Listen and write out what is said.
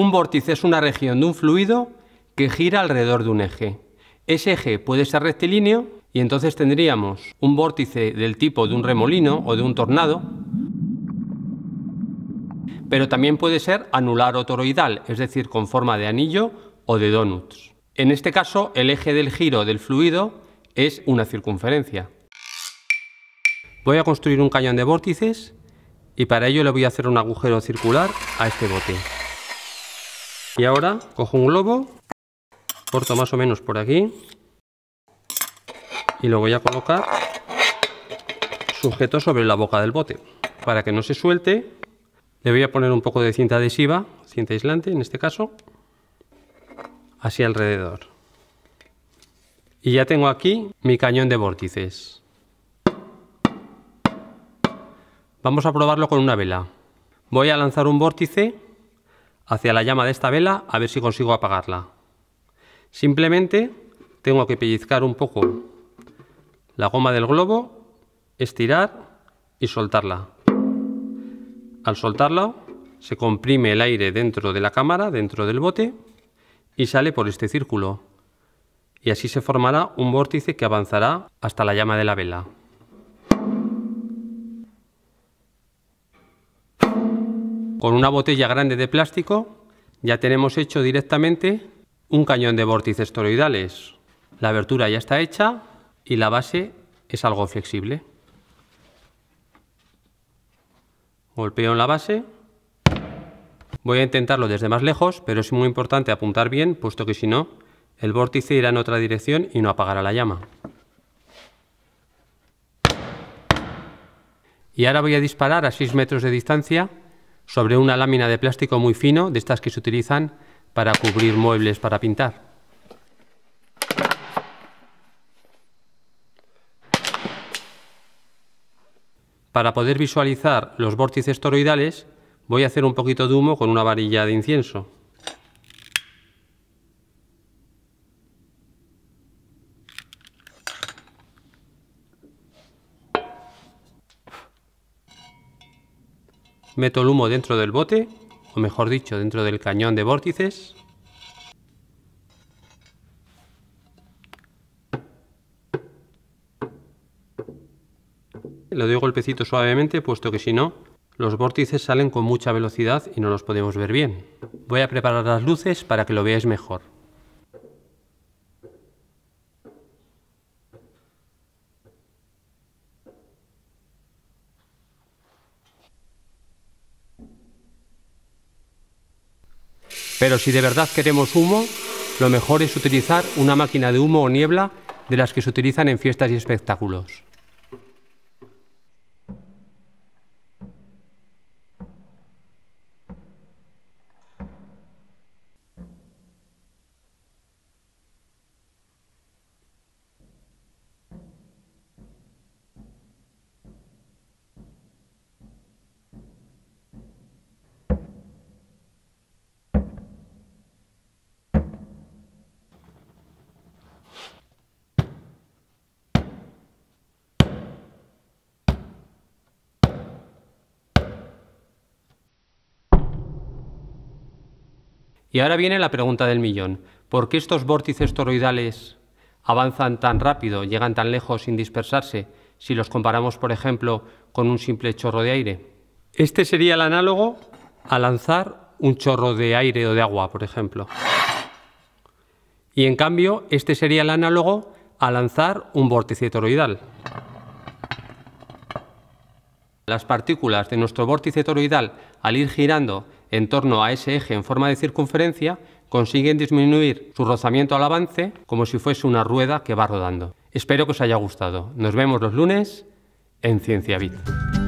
Un vórtice es una región de un fluido que gira alrededor de un eje. Ese eje puede ser rectilíneo y entonces tendríamos un vórtice del tipo de un remolino o de un tornado, pero también puede ser anular o toroidal, es decir, con forma de anillo o de donuts. En este caso, el eje del giro del fluido es una circunferencia. Voy a construir un cañón de vórtices y para ello le voy a hacer un agujero circular a este bote. Y ahora cojo un globo, corto más o menos por aquí y lo voy a colocar sujeto sobre la boca del bote. Para que no se suelte, le voy a poner un poco de cinta adhesiva, cinta aislante en este caso, así alrededor. Y ya tengo aquí mi cañón de vórtices. Vamos a probarlo con una vela. Voy a lanzar un vórtice hacia la llama de esta vela a ver si consigo apagarla. Simplemente tengo que pellizcar un poco la goma del globo, estirar y soltarla. Al soltarla se comprime el aire dentro de la cámara, dentro del bote, y sale por este círculo. Y así se formará un vórtice que avanzará hasta la llama de la vela. Con una botella grande de plástico ya tenemos hecho directamente un cañón de vórtices toroidales. La abertura ya está hecha y la base es algo flexible. Golpeo en la base. Voy a intentarlo desde más lejos, pero es muy importante apuntar bien, puesto que si no, el vórtice irá en otra dirección y no apagará la llama. Y ahora voy a disparar a 6 metros de distancia sobre una lámina de plástico muy fino, de estas que se utilizan para cubrir muebles para pintar. Para poder visualizar los vórtices toroidales, voy a hacer un poquito de humo con una varilla de incienso. meto el humo dentro del bote, o mejor dicho, dentro del cañón de vórtices. Lo doy golpecito suavemente, puesto que si no, los vórtices salen con mucha velocidad y no los podemos ver bien. Voy a preparar las luces para que lo veáis mejor. Pero si de verdad queremos humo, lo mejor es utilizar una máquina de humo o niebla de las que se utilizan en fiestas y espectáculos. Y ahora viene la pregunta del millón. ¿Por qué estos vórtices toroidales avanzan tan rápido, llegan tan lejos sin dispersarse, si los comparamos, por ejemplo, con un simple chorro de aire? Este sería el análogo a lanzar un chorro de aire o de agua, por ejemplo. Y en cambio, este sería el análogo a lanzar un vórtice toroidal. Las partículas de nuestro vórtice toroidal, al ir girando, en torno a ese eje en forma de circunferencia consiguen disminuir su rozamiento al avance como si fuese una rueda que va rodando. Espero que os haya gustado. Nos vemos los lunes en Cienciabit.